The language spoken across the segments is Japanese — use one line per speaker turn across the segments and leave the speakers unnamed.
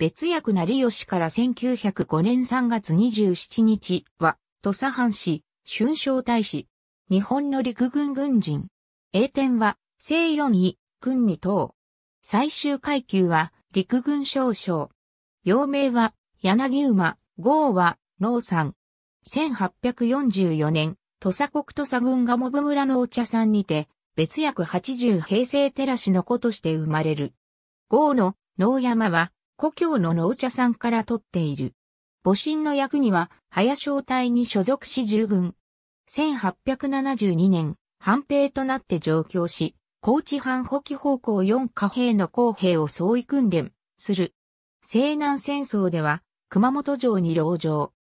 別役成吉から1905年3月27日は、土佐藩士、春章大使、日本の陸軍軍人。栄天は、西四位、軍に等。最終階級は、陸軍少将。幼名は、柳馬、号は、農産。1844年、土佐国土佐軍がモブ村のお茶さんにて、別役80平成寺氏の子として生まれる。号の農山は、故郷の農茶さんから取っている。母親の役には、早小隊に所属し従軍。1872年、半兵となって上京し、高知藩補給方向4貨兵の公兵を総意訓練する。西南戦争では、熊本城に牢城。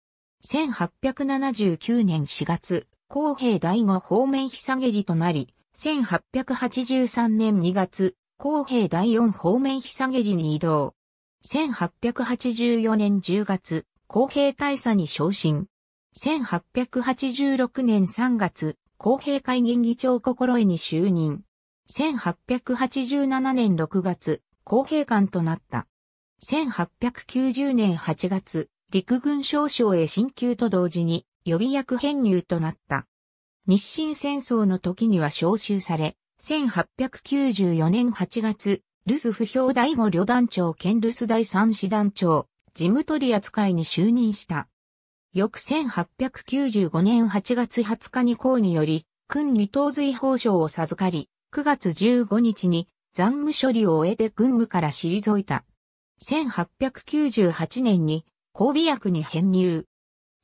1879年4月、公兵第5方面日下げりとなり、1883年2月、公兵第4方面日下げりに移動。1884年10月、公平大佐に昇進。1886年3月、公平会議議長心得に就任。1887年6月、公平官となった。1890年8月、陸軍少将へ進級と同時に予備役編入となった。日清戦争の時には召集され、1894年8月、ルス不評第5旅団長兼ルス第3師団長、事務取扱いに就任した。翌1895年8月20日に公により、君二等随法賞を授かり、9月15日に残務処理を終えて軍務から退いた。1898年に交尾役に編入。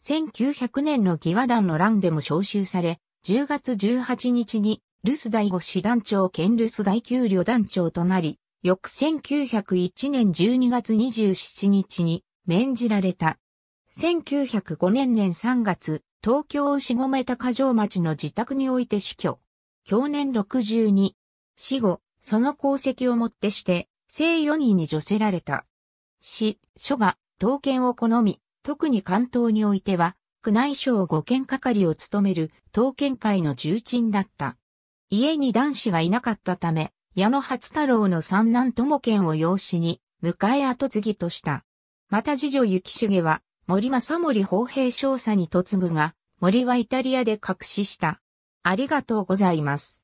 1900年の義和団の乱でも召集され、10月18日に留守第5師団長兼留守第9旅団長となり、翌1901年12月27日に免じられた。1905年年3月、東京牛込高城町の自宅において死去。去年62。死後、その功績をもってして、生4人に除せられた。死、書が、刀剣を好み、特に関東においては、宮内省五県係を務める刀剣会の重鎮だった。家に男子がいなかったため、矢野初太郎の三男友健を養子に、迎え後継ぎとした。また次女幸重は、森正森法平少佐に嫁ぐが、森はイタリアで隠しした。ありがとうございます。